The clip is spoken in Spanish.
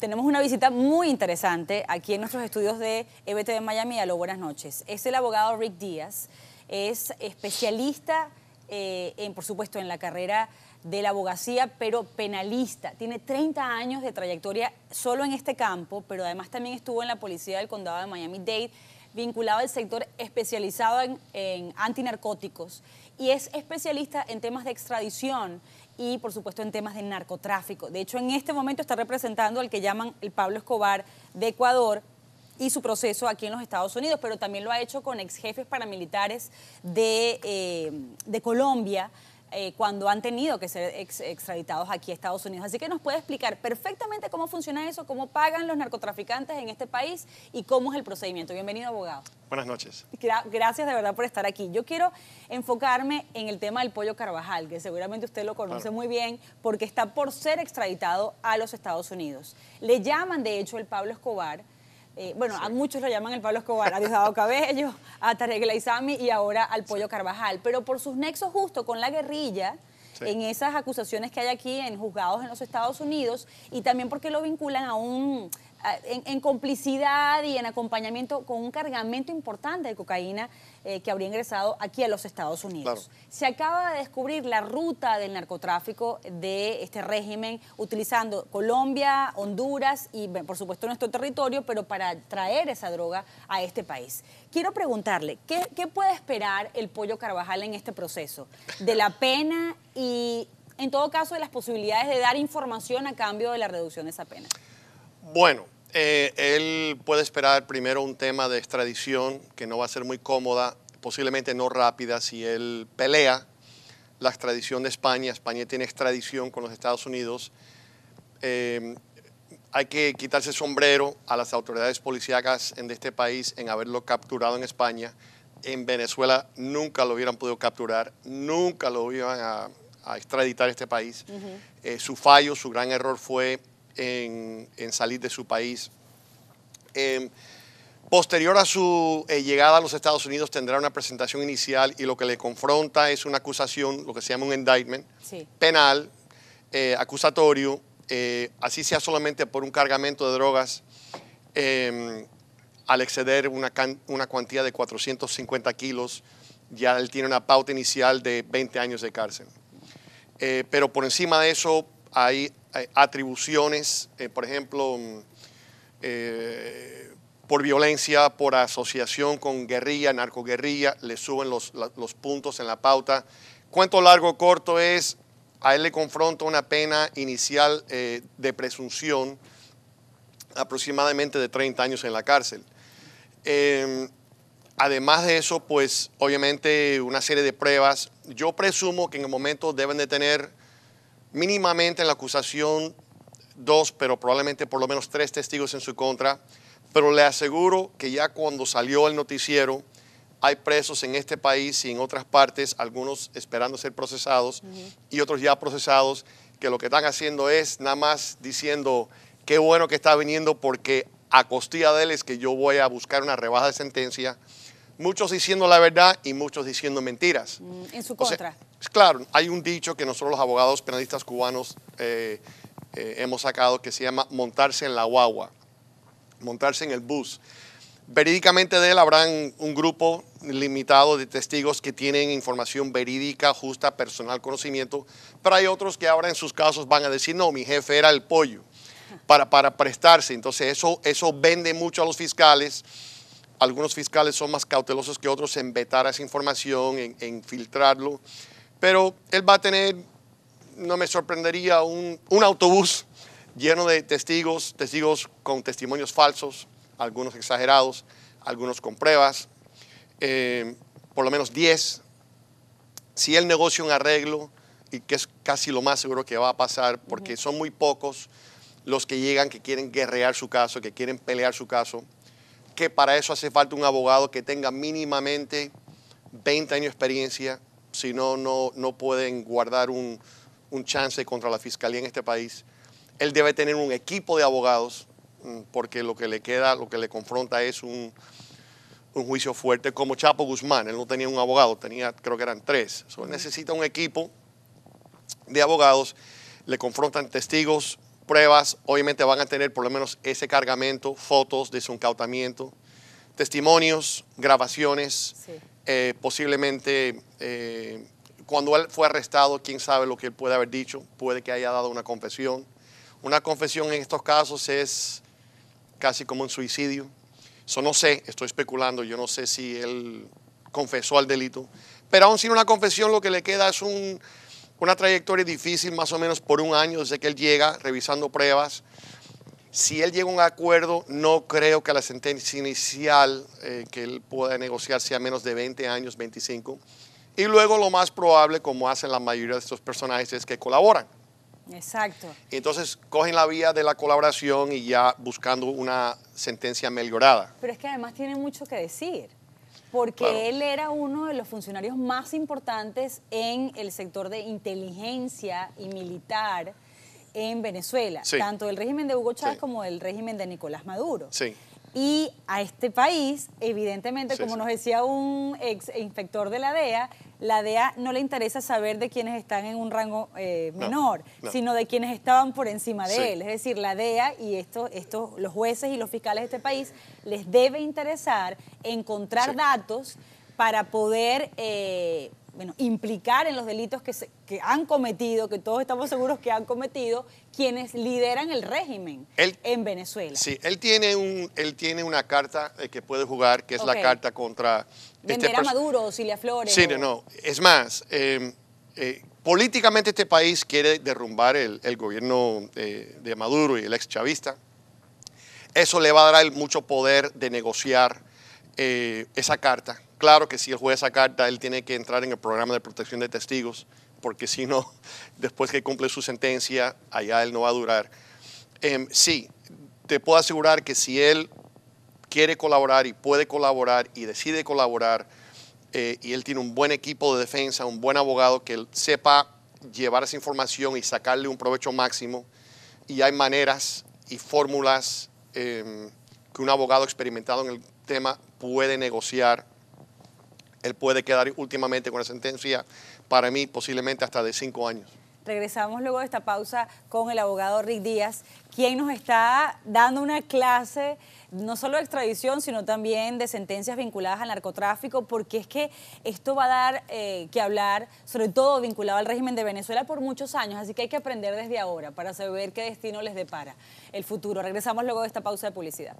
tenemos una visita muy interesante aquí en nuestros estudios de EBT de Miami. Aló, buenas noches. Es el abogado Rick Díaz, es especialista, eh, en, por supuesto, en la carrera de la abogacía, pero penalista. Tiene 30 años de trayectoria solo en este campo, pero además también estuvo en la policía del condado de Miami-Dade vinculado al sector especializado en antinarcóticos y es especialista en temas de extradición y por supuesto en temas de narcotráfico. De hecho, en este momento está representando al que llaman el Pablo Escobar de Ecuador y su proceso aquí en los Estados Unidos, pero también lo ha hecho con ex jefes paramilitares de, eh, de Colombia, eh, cuando han tenido que ser extraditados aquí a Estados Unidos. Así que nos puede explicar perfectamente cómo funciona eso, cómo pagan los narcotraficantes en este país y cómo es el procedimiento. Bienvenido, abogado. Buenas noches. gracias de verdad por estar aquí. Yo quiero enfocarme en el tema del pollo Carvajal, que seguramente usted lo conoce muy bien porque está por ser extraditado a los Estados Unidos. Le llaman, de hecho, el Pablo Escobar eh, bueno, a muchos lo llaman el Pablo Escobar, a Diosdado Cabello, a Tarek Laizami y ahora al Pollo Carvajal. Pero por sus nexos justo con la guerrilla, en esas acusaciones que hay aquí en juzgados en los Estados Unidos, y también porque lo vinculan a un Ah, en, complicidad y en acompañamiento con un cargamento importante de cocaína eh, que habría ingresado aquí a los Estados Unidos. Se acaba de descubrir la ruta del narcotráfico de este régimen utilizando Colombia, Honduras y por supuesto nuestro territorio, pero para traer esa droga a este país. Quiero preguntarle, ¿qué, qué puede esperar el pollo Carvajal en este proceso? De la pena y en todo caso de las posibilidades de dar información a cambio de la reducción de esa pena. Bueno, eh, él puede esperar primero un tema de extradición que no va a ser muy cómoda, posiblemente no rápida, si él pelea la extradición de España. España tiene extradición con los Estados Unidos. Eh, hay que quitarse el sombrero a las autoridades policíacas de este país en haberlo capturado en España. En Venezuela nunca lo hubieran podido capturar, nunca lo iban a, extraditar este país. Eh, su fallo, su gran error fue en, salir de su país. Em, posterior a su eh, llegada a los Estados Unidos tendrá una presentación inicial y lo que le confronta es una acusación, lo que se llama un indictment penal, eh, acusatorio, eh, así sea solamente por un cargamento de drogas em, al exceder una, una cuantía de 450 kilos, ya él tiene una pauta inicial de 20 años de cárcel. pero por encima de eso hay eh, atribuciones, eh, por ejemplo, mm, eh, por violencia, por asociación con guerrilla, narcoguerrilla, le suben los, puntos en la pauta. Cuento largo, o corto es, a él le confronta una pena inicial de presunción aproximadamente de 30 años en la cárcel. Em, además de eso, pues obviamente una serie de pruebas. Yo presumo que en el momento deben de tener mínimamente en la acusación dos, pero probablemente por lo menos tres testigos en su contra, pero le aseguro que ya cuando salió el noticiero, hay presos en este país y en otras partes, algunos esperando ser procesados y otros ya procesados, que lo que están haciendo es nada más diciendo, qué bueno que está viniendo porque a costilla de él es este que yo voy a buscar una rebaja de sentencia. Muchos diciendo la verdad y muchos diciendo mentiras. Mm, en su contra. Claro, hay un dicho que nosotros los abogados penalistas cubanos eh, eh, hemos sacado que se llama montarse en la guagua, montarse en el bus. Verídicamente de él habrán un grupo limitado de testigos que tienen información verídica, justa, personal, conocimiento, pero hay otros que ahora en sus casos van a decir, no, mi jefe era el pollo, para, prestarse. Entonces eso, eso vende mucho a los fiscales algunos fiscales son más cautelosos que otros en vetar esa información, en filtrarlo. Pero él va a tener, no me sorprendería, un, autobús lleno de testigos, testigos con testimonios falsos, algunos exagerados, algunos con pruebas, eh, por lo menos 10. Si él negocia un arreglo, y que es casi lo más seguro que va a pasar, porque son muy pocos los que llegan que quieren guerrear su caso, que quieren pelear su caso, que para eso hace falta un abogado que tenga mínimamente 20 años de experiencia, si no, no, no pueden guardar un, chance contra la fiscalía en este país. Él debe tener un equipo de abogados, mm, porque lo que le queda, lo que le confronta es un, juicio fuerte, como Chapo Guzmán. Él no tenía un abogado, tenía, creo que eran tres. necesita un equipo de abogados, le confrontan testigos, pruebas, obviamente van a tener por lo menos ese cargamento, fotos de su incautamiento, testimonios, grabaciones, sí. Eh, posiblemente eh, cuando él fue arrestado, quién sabe lo que él puede haber dicho, puede que haya dado una confesión. Una confesión en estos casos es casi como un suicidio. Eso no sé, estoy especulando, yo no sé si él confesó al delito. Pero aún sin una confesión lo que le queda es una trayectoria difícil, más o menos por un año desde que él llega, revisando pruebas, si él llega a un acuerdo, no creo que la sentencia inicial eh, que él pueda negociar sea menos de 20 años, 25. Y luego lo más probable, como hacen la mayoría de estos personajes, es que colaboran. Exacto. Y entonces cogen la vía de la colaboración y ya buscando una sentencia mejorada. Pero es que además tiene mucho que decir, porque él era uno de los funcionarios más importantes en el sector de inteligencia y militar en Venezuela, tanto del régimen de Hugo Chávez como del régimen de Nicolás Maduro. Sí. Y a este país, evidentemente, como nos decía un ex inspector de la DEA, la DEA no le interesa saber de quienes están en un rango eh, menor, sino de quienes estaban por encima de él. Es decir, la DEA y estos, los jueces y los fiscales de este país les debe interesar encontrar datos para poder eh, bueno, implicar en los delitos que, han cometido, que todos estamos seguros que han cometido, quienes lideran el régimen en Venezuela. Sí, él tiene, un, él tiene una carta eh, que puede jugar, que es la carta contra... Este Vendrá a Maduro, Silvia Flores. Sí, no, es más, em, eh, políticamente este país quiere derrumbar el, gobierno eh, de, Maduro y el ex chavista. Eso le va a dar mucho poder de negociar esa carta claro que si el juez carta, él tiene que entrar en el programa de protección de testigos, porque si no, después que cumple su sentencia, allá él no va a durar. Em, sí, te puedo asegurar que si él quiere colaborar y puede colaborar y decide colaborar, eh, y él tiene un buen equipo de defensa, un buen abogado que él sepa llevar esa información y sacarle un provecho máximo, y hay maneras y fórmulas em, que un abogado experimentado en el tema puede negociar él puede quedar últimamente con la sentencia, para mí, posiblemente hasta de cinco años. Regresamos luego de esta pausa con el abogado Rick Díaz, quien nos está dando una clase no solo de extradición, sino también de sentencias vinculadas al narcotráfico, porque es que esto va a dar eh, que hablar, sobre todo vinculado al régimen de Venezuela por muchos años, así que hay que aprender desde ahora para saber qué destino les depara el futuro. Regresamos luego de esta pausa de publicidad.